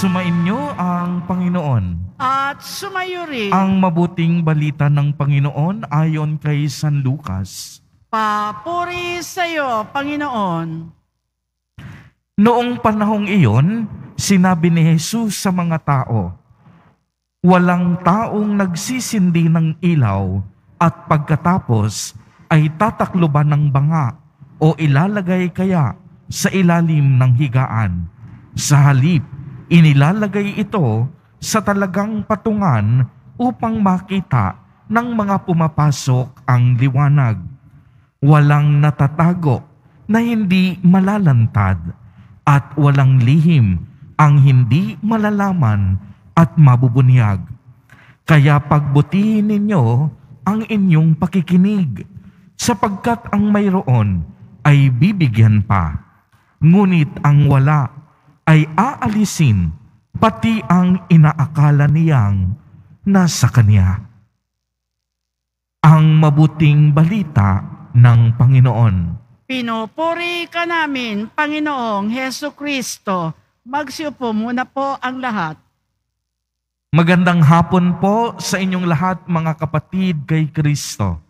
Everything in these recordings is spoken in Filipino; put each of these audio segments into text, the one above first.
Sumainyo ang Panginoon. At sumayo rin Ang mabuting balita ng Panginoon ayon kay San Lucas. papuri sa iyo, Panginoon. Noong panahong iyon, sinabi ni Jesus sa mga tao, Walang taong nagsisindi ng ilaw at pagkatapos ay tatakloban ng banga o ilalagay kaya sa ilalim ng higaan. Sa halip Inilalagay ito sa talagang patungan upang makita ng mga pumapasok ang liwanag. Walang natatago na hindi malalantad at walang lihim ang hindi malalaman at mabubunyag. Kaya pagbutihin ninyo ang inyong pakikinig sapagkat ang mayroon ay bibigyan pa. Ngunit ang wala ay aalisin pati ang inaakala niyang nasa kanya. Ang mabuting balita ng Panginoon. Pinupuri ka namin, Panginoong Heso Kristo. Magsiupo muna po ang lahat. Magandang hapon po sa inyong lahat mga kapatid kay Kristo.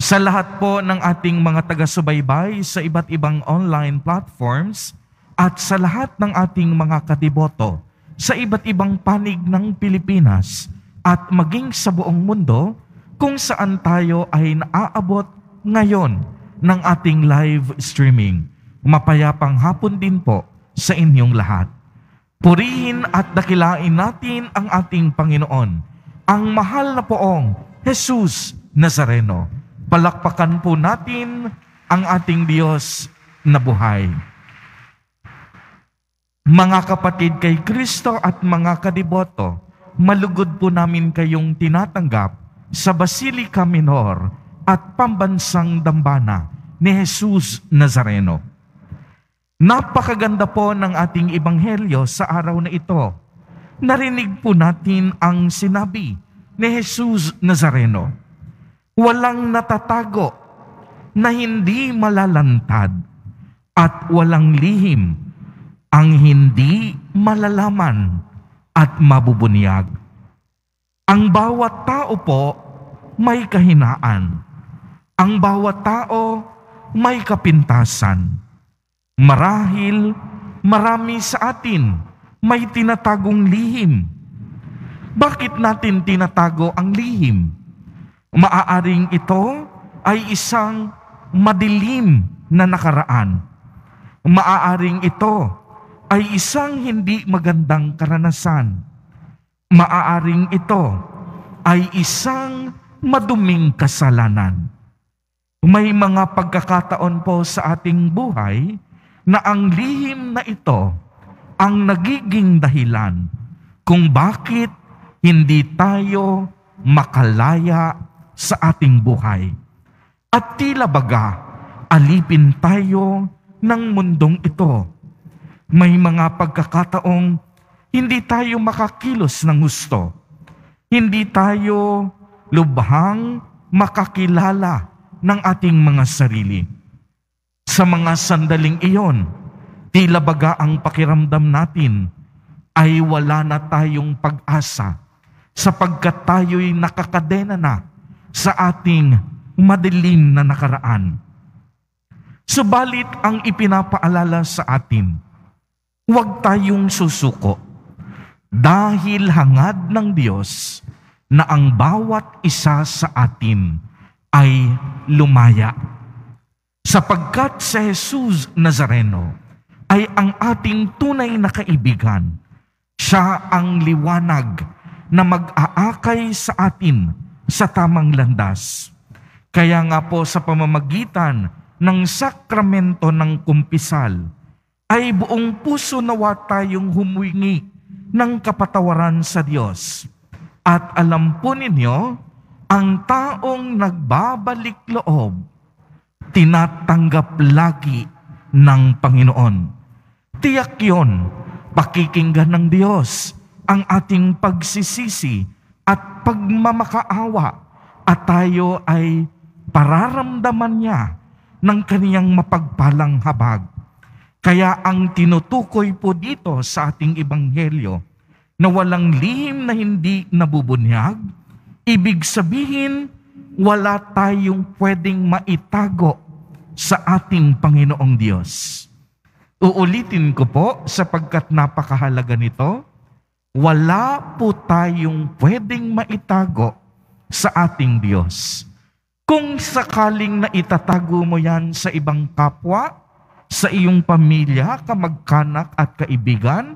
Sa lahat po ng ating mga taga-subaybay sa iba't ibang online platforms, at sa lahat ng ating mga katiboto sa iba't ibang panig ng Pilipinas at maging sa buong mundo kung saan tayo ay naaabot ngayon ng ating live streaming. Mapayapang hapon din po sa inyong lahat. Purihin at dakilain natin ang ating Panginoon, ang mahal na poong Jesus Nazareno. Palakpakan po natin ang ating Diyos na buhay. Mga kapatid kay Kristo at mga kadiboto, malugod po namin kayong tinatanggap sa Basilica Minor at Pambansang Dambana ni Jesus Nazareno. Napakaganda po ng ating ebanghelyo sa araw na ito. Narinig po natin ang sinabi ni Jesus Nazareno. Walang natatago na hindi malalantad at walang lihim ang hindi malalaman at mabubunyag. Ang bawat tao po may kahinaan. Ang bawat tao may kapintasan. Marahil marami sa atin may tinatagong lihim. Bakit natin tinatago ang lihim? Maaaring ito ay isang madilim na nakaraan. Maaaring ito ay isang hindi magandang karanasan. Maaaring ito ay isang maduming kasalanan. May mga pagkakataon po sa ating buhay na ang lihim na ito ang nagiging dahilan kung bakit hindi tayo makalaya sa ating buhay. At tila baga, alipin tayo ng mundong ito may mga pagkakataong hindi tayo makakilos ng gusto. Hindi tayo lubhang makakilala ng ating mga sarili. Sa mga sandaling iyon, tila baga ang pakiramdam natin ay wala na tayong pag-asa sapagkat tayo'y nakakadena na sa ating madilim na nakaraan. Subalit ang ipinapaalala sa atin Huwag tayong susuko dahil hangad ng Diyos na ang bawat isa sa atin ay lumaya. Sapagkat si Jesus Nazareno ay ang ating tunay na kaibigan, siya ang liwanag na mag-aakay sa atin sa tamang landas. Kaya nga po sa pamamagitan ng sakramento ng kumpisal, ay buong puso nawa tayong humingi ng kapatawaran sa Diyos. At alam po ninyo, ang taong nagbabalik loob, tinatanggap lagi ng Panginoon. Tiyak yon, pakikinggan ng Diyos ang ating pagsisisi at pagmamakaawa at tayo ay pararamdaman niya ng kaniyang mapagpalang habag kaya ang tinutukoy po dito sa ating ebanghelyo na walang lihim na hindi nabubunyag, ibig sabihin wala tayong pwedeng maitago sa ating Panginoong Diyos. Uulitin ko po sapagkat napakahalaga nito, wala po tayong pwedeng maitago sa ating Diyos. Kung sakaling na itatago mo yan sa ibang kapwa, sa iyong pamilya, kamagkanak at kaibigan,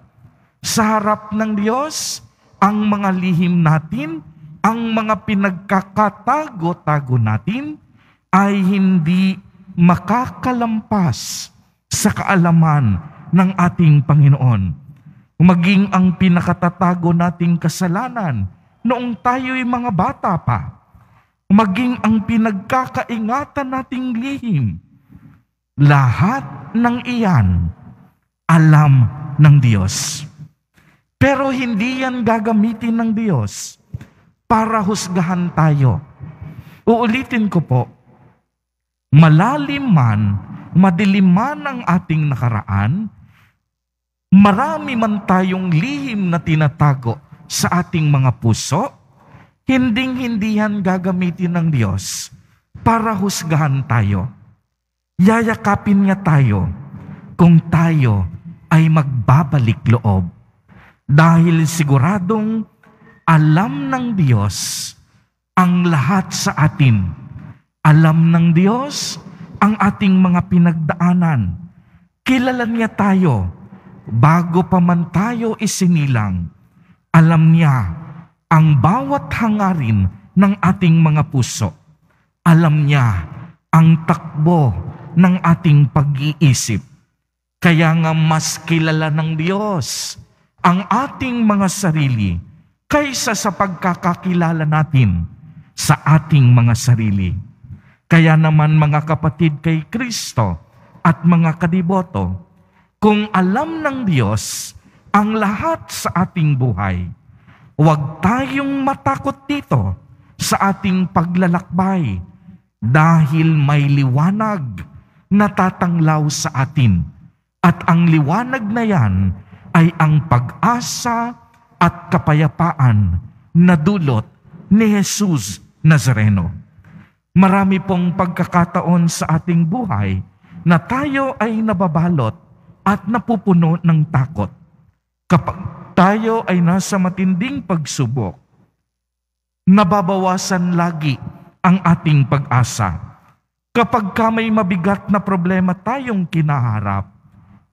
sa harap ng Diyos, ang mga lihim natin, ang mga pinagkakatago-tago natin, ay hindi makakalampas sa kaalaman ng ating Panginoon. Maging ang pinakatatago nating kasalanan noong tayo'y mga bata pa, maging ang pinagkakaingatan nating lihim lahat ng iyan, alam ng Diyos. Pero hindi yan gagamitin ng Diyos para husgahan tayo. Uulitin ko po, malalim man, madilim man ang ating nakaraan, marami man tayong lihim na tinatago sa ating mga puso, hinding-hindi yan gagamitin ng Diyos para husgahan tayo. Yayakapin niya tayo kung tayo ay magbabalik loob. Dahil siguradong alam ng Diyos ang lahat sa atin. Alam ng Diyos ang ating mga pinagdaanan. Kilala niya tayo bago pa man tayo isinilang. Alam niya ang bawat hangarin ng ating mga puso. Alam niya ang takbo ng ating pag-iisip. Kaya nga mas kilala ng Diyos ang ating mga sarili kaysa sa pagkakakilala natin sa ating mga sarili. Kaya naman mga kapatid kay Kristo at mga kadiboto, kung alam ng Diyos ang lahat sa ating buhay, huwag tayong matakot dito sa ating paglalakbay dahil may liwanag natatanglaw sa atin. At ang liwanag na yan ay ang pag-asa at kapayapaan na dulot ni Jesus Nazareno. Marami pong pagkakataon sa ating buhay na tayo ay nababalot at napupuno ng takot. Kapag tayo ay nasa matinding pagsubok, nababawasan lagi ang ating pag-asa kapag ka may mabigat na problema tayong kinaharap,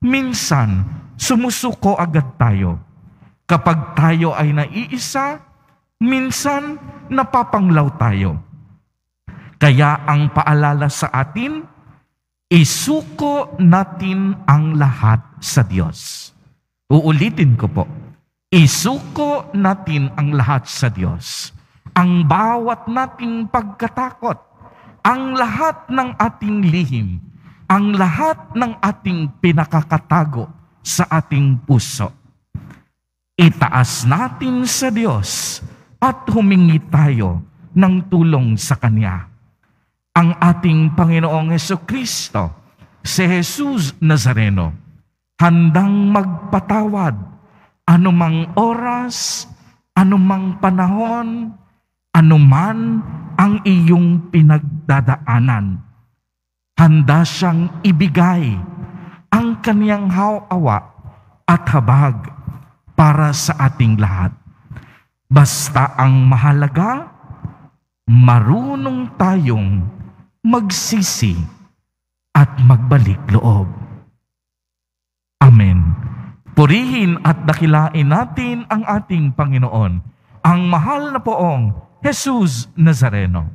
minsan sumusuko agad tayo. Kapag tayo ay naiisa, minsan napapanglaw tayo. Kaya ang paalala sa atin, isuko natin ang lahat sa Diyos. Uulitin ko po, isuko natin ang lahat sa Diyos. Ang bawat nating pagkatakot, ang lahat ng ating lihim, ang lahat ng ating pinakakatago sa ating puso. Itaas natin sa Diyos at humingi tayo ng tulong sa Kanya. Ang ating Panginoong Heso Kristo, si Jesus Nazareno, handang magpatawad anumang oras, anumang panahon, anuman ang iyong pinagdadaanan. Handa siyang ibigay ang kaniyang hawawa at habag para sa ating lahat. Basta ang mahalaga, marunong tayong magsisi at magbalik loob. Amen. Purihin at dakilain natin ang ating Panginoon, ang mahal na poong Jesus Nazareno.